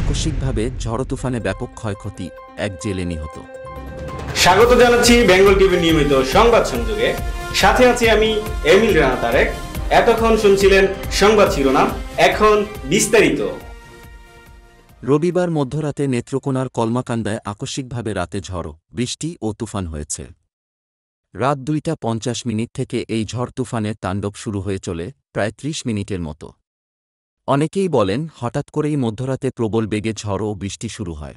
আকস্মিকভাবে ঝড় তুফানে ব্যাপক ক্ষয়ক্ষতি এক জেলে নিহত স্বাগত জানাচ্ছি বেঙ্গল টিভির নিয়মিত সংবাদ সংযোগে সাথে আছি আমি এমিল রানা তারেক এতক্ষণ শুনছিলেন সংবাদ শিরোনাম এখন বিস্তারিত রবিবার মধ্যরাতে নেত্রকোনার কলমাকান্দায় আকস্মিকভাবে রাতে ঝড় বৃষ্টি ও তুফান হয়েছে রাত দুইটা পঞ্চাশ মিনিট থেকে এই ঝড় তুফানের তাণ্ডব শুরু হয়ে চলে প্রায় ত্রিশ মিনিটের মতো অনেকেই বলেন হঠাৎ করেই মধ্যরাতে প্রবল বেগে ঝড় ও বৃষ্টি শুরু হয়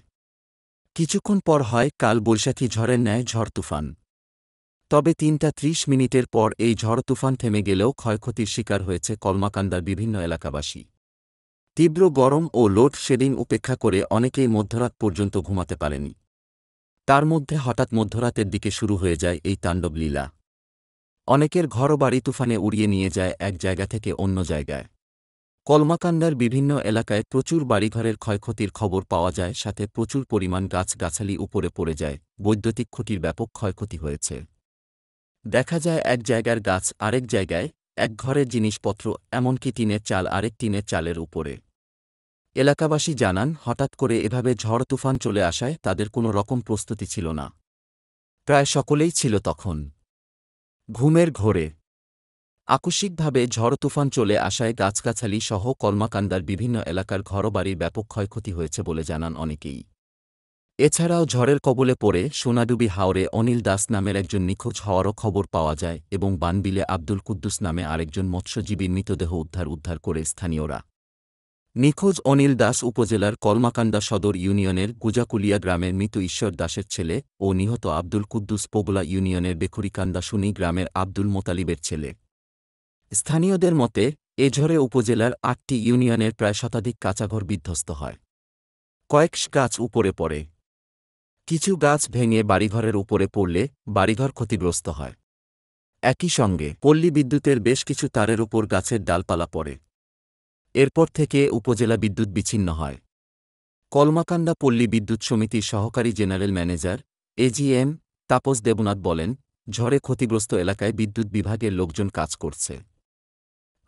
কিছুক্ষণ পর হয় কাল বৈশাখী ঝড়ের ন্যায় ঝড় তুফান তবে তিনটা ত্রিশ মিনিটের পর এই ঝড় তুফান থেমে গেলেও ক্ষয়ক্ষতির শিকার হয়েছে কলমাকান্দার বিভিন্ন এলাকাবাসী তীব্র গরম ও লোডশেডিং উপেক্ষা করে অনেকেই মধ্যরাত পর্যন্ত ঘুমাতে পারেনি তার মধ্যে হঠাৎ মধ্যরাতের দিকে শুরু হয়ে যায় এই তাণ্ডব লীলা অনেকের ঘরবাড়ি তুফানে উড়িয়ে নিয়ে যায় এক জায়গা থেকে অন্য জায়গায় কলমাকান্দার বিভিন্ন এলাকায় প্রচুর বাড়িঘরের ক্ষয়ক্ষতির খবর পাওয়া যায় সাথে প্রচুর পরিমাণ গাছগাছালি উপরে পড়ে যায় বৈদ্যুতিক ক্ষতির ব্যাপক ক্ষয়ক্ষতি হয়েছে দেখা যায় এক জায়গার গাছ আরেক জায়গায় এক ঘরের জিনিসপত্র এমনকি টিনের চাল আরেক টিনের চালের উপরে এলাকাবাসী জানান হঠাৎ করে এভাবে ঝড় তুফান চলে আসায় তাদের কোনো রকম প্রস্তুতি ছিল না প্রায় সকলেই ছিল তখন ঘুমের ঘোরে আকস্মিকভাবে ঝড় তুফান চলে আসায় গাছগাছালি সহ কলমাকান্দার বিভিন্ন এলাকার ঘরবাড়ির ব্যাপক ক্ষয়ক্ষতি হয়েছে বলে জানান অনেকেই এছাড়াও ঝড়ের কবলে পড়ে সোনাডুবি হাওরে অনিল দাস নামের একজন নিখোঁজ হওয়ারও খবর পাওয়া যায় এবং বানবিলে আব্দুল কুদ্দুস নামে আরেকজন মৎস্যজীবীর মৃতদেহ উদ্ধার উদ্ধার করে স্থানীয়রা নিখোঁজ অনিল দাস উপজেলার কলমাকান্দা সদর ইউনিয়নের গুজাকুলিয়া গ্রামের মৃত ঈশ্বর দাসের ছেলে ও নিহত আব্দুল কুদ্দুস পোগলা ইউনিয়নের বেখুরিকান্দা সুনি গ্রামের আব্দুল মোতালিবের ছেলে স্থানীয়দের মতে এ ঝরে উপজেলার আটটি ইউনিয়নের প্রায় শতাধিক কাঁচাঘর বিধ্বস্ত হয় কয়েকশ গাছ উপরে পড়ে কিছু গাছ ভেঙে বাড়িঘরের উপরে পড়লে বাড়িঘর ক্ষতিগ্রস্ত হয় একই সঙ্গে পল্লী বিদ্যুতের বেশ কিছু তারের উপর গাছের ডালপালা পড়ে এরপর থেকে উপজেলা বিদ্যুৎ বিচ্ছিন্ন হয় কলমাকান্দা পল্লী বিদ্যুৎ সমিতির সহকারী general manager AGM Tapas Debnath বলেন ঝড়ে ক্ষতিগ্রস্ত এলাকায় বিদ্যুৎ বিভাগের লোকজন কাজ করছে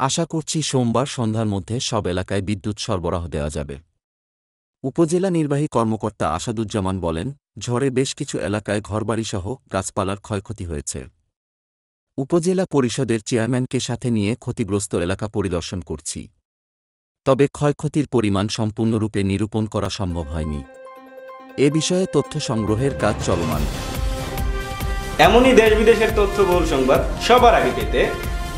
আশা করছি সোমবার সন্ধ্যার মধ্যে সব এলাকায় বিদ্যুৎ সরবরাহ দেওয়া যাবে উপজেলা নির্বাহী কর্মকর্তা আসাদুজ্জামান বলেন ঝড়ে বেশ কিছু এলাকায় ঘরবাড়িসহ গাছপালার ক্ষয়ক্ষতি হয়েছে উপজেলা পরিষদের চেয়ারম্যানকে সাথে নিয়ে ক্ষতিগ্রস্ত এলাকা পরিদর্শন করছি তবে ক্ষয়ক্ষতির পরিমাণ সম্পূর্ণরূপে নিরূপণ করা সম্ভব হয়নি এ বিষয়ে তথ্য সংগ্রহের কাজ চলমান এমনই দেশ বিদেশের বহুল সংবাদ সবার আগে পেতে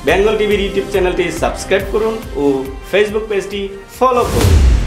বেঙ্গল টিভির ইউটিউব চ্যানেলটি সাবস্ক্রাইব করুন ও ফেসবুক পেজটি ফলো করুন